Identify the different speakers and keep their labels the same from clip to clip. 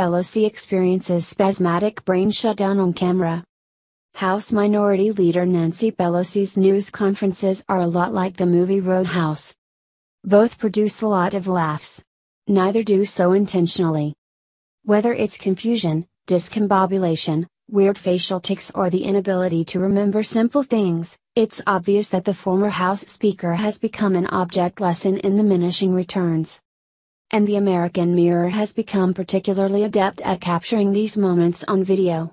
Speaker 1: Pelosi experiences spasmodic brain shutdown on camera. House Minority Leader Nancy Pelosi's news conferences are a lot like the movie Roadhouse. Both produce a lot of laughs. Neither do so intentionally. Whether it's confusion, discombobulation, weird facial tics, or the inability to remember simple things, it's obvious that the former House Speaker has become an object lesson in diminishing returns and the American Mirror has become particularly adept at capturing these moments on video.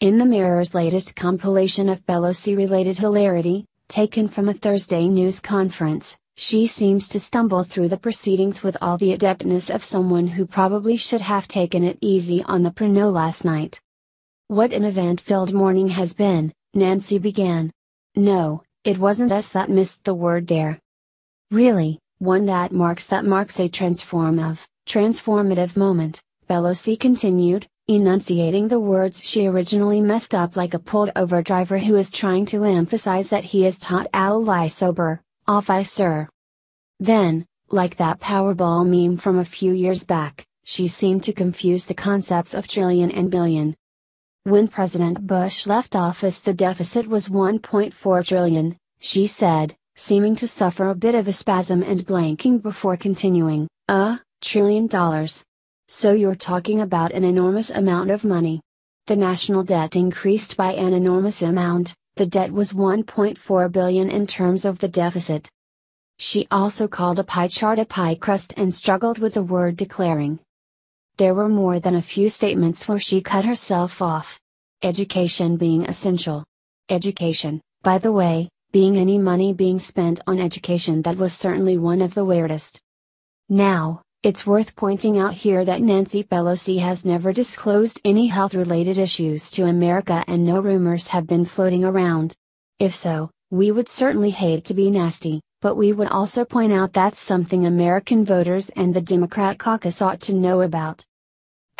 Speaker 1: In the Mirror's latest compilation of Pelosi related hilarity, taken from a Thursday news conference, she seems to stumble through the proceedings with all the adeptness of someone who probably should have taken it easy on the Pernod last night. What an event filled morning has been, Nancy began. No, it wasn't us that missed the word there. Really, one that marks that marks a transform of, transformative moment, Pelosi continued, enunciating the words she originally messed up like a pulled over driver who is trying to emphasize that he is taught ally sober, officer. Then, like that Powerball meme from a few years back, she seemed to confuse the concepts of trillion and billion. When President Bush left office the deficit was 1.4 trillion, she said, seeming to suffer a bit of a spasm and blanking before continuing, a trillion dollars. So you're talking about an enormous amount of money. The national debt increased by an enormous amount, the debt was 1.4 billion in terms of the deficit. She also called a pie chart a pie crust and struggled with the word declaring. There were more than a few statements where she cut herself off. Education being essential. Education, by the way, being any money being spent on education that was certainly one of the weirdest. Now, it's worth pointing out here that Nancy Pelosi has never disclosed any health related issues to America and no rumors have been floating around. If so, we would certainly hate to be nasty, but we would also point out that's something American voters and the Democrat caucus ought to know about.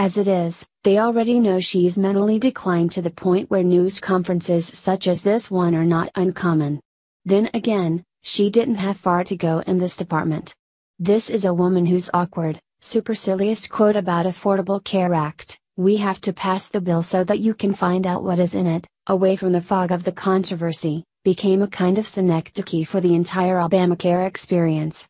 Speaker 1: As it is, they already know she's mentally declined to the point where news conferences such as this one are not uncommon. Then again, she didn't have far to go in this department. This is a woman who's awkward, supercilious quote about Affordable Care Act, we have to pass the bill so that you can find out what is in it, away from the fog of the controversy, became a kind of synecdoche for the entire Obamacare experience.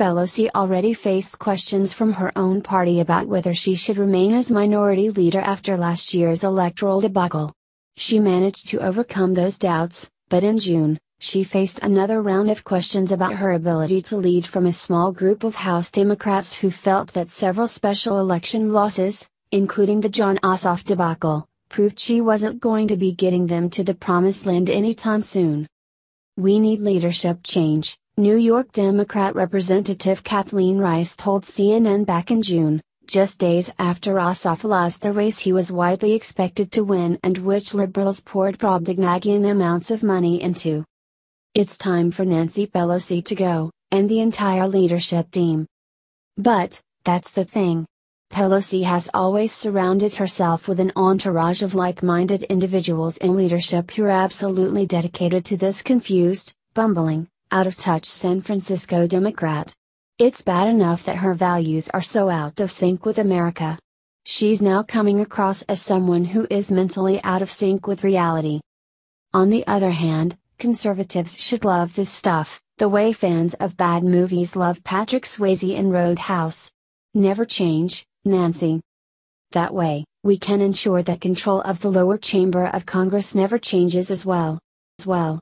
Speaker 1: Pelosi already faced questions from her own party about whether she should remain as minority leader after last year's electoral debacle. She managed to overcome those doubts, but in June, she faced another round of questions about her ability to lead from a small group of House Democrats who felt that several special election losses, including the John Ossoff debacle, proved she wasn't going to be getting them to the promised land anytime soon. We need leadership change, New York Democrat Representative Kathleen Rice told CNN back in June, just days after Ossoff lost the race he was widely expected to win and which liberals poured Brobdignagian amounts of money into. It's time for Nancy Pelosi to go, and the entire leadership team. But, that's the thing. Pelosi has always surrounded herself with an entourage of like minded individuals in leadership who are absolutely dedicated to this confused, bumbling, out of touch San Francisco Democrat. It's bad enough that her values are so out of sync with America. She's now coming across as someone who is mentally out of sync with reality. On the other hand, conservatives should love this stuff, the way fans of bad movies love Patrick Swayze in Roadhouse. Never change, Nancy. That way, we can ensure that control of the lower chamber of Congress never changes as well. As well.